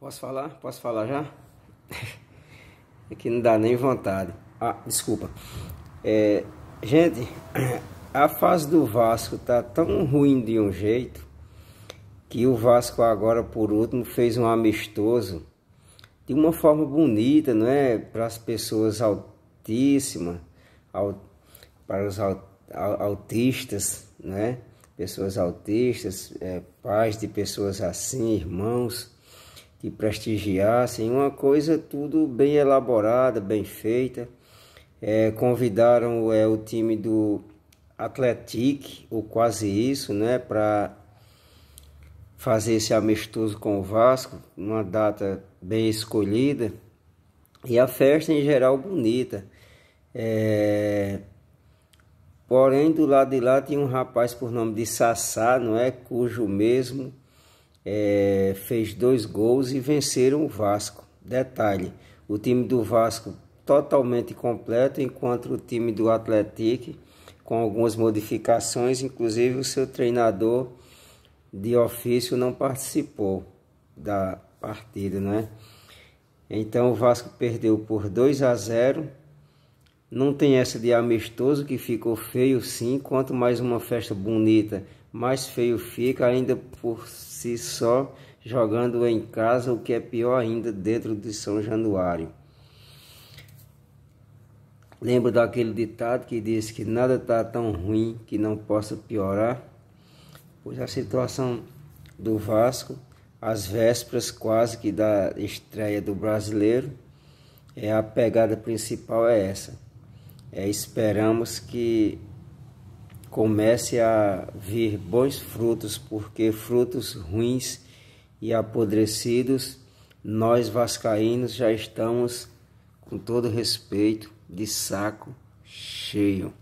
Posso falar? Posso falar já? É que não dá nem vontade. Ah, desculpa. É, gente, a fase do Vasco tá tão ruim de um jeito que o Vasco agora por último fez um amistoso de uma forma bonita, não é? Para as pessoas altíssimas, para os aut, autistas, né? Pessoas autistas, é, pais de pessoas assim, irmãos te prestigiassem. Uma coisa tudo bem elaborada, bem feita. É, convidaram é, o time do Atletic, ou quase isso, né, para fazer esse amistoso com o Vasco, numa data bem escolhida. E a festa em geral bonita. É... Porém, do lado de lá tinha um rapaz por nome de Sassá, não é? Cujo mesmo é, fez dois gols e venceram o Vasco. Detalhe: o time do Vasco totalmente completo, enquanto o time do Atlético, com algumas modificações, inclusive o seu treinador de ofício não participou da partida, né? Então o Vasco perdeu por 2 a 0 não tem essa de amistoso que ficou feio sim, quanto mais uma festa bonita, mais feio fica ainda por si só, jogando em casa, o que é pior ainda dentro de São Januário. Lembro daquele ditado que diz que nada está tão ruim que não possa piorar, pois a situação do Vasco, às vésperas quase que da estreia do brasileiro, é a pegada principal é essa é, esperamos que comece a vir bons frutos, porque frutos ruins e apodrecidos, nós vascaínos já estamos, com todo respeito, de saco cheio.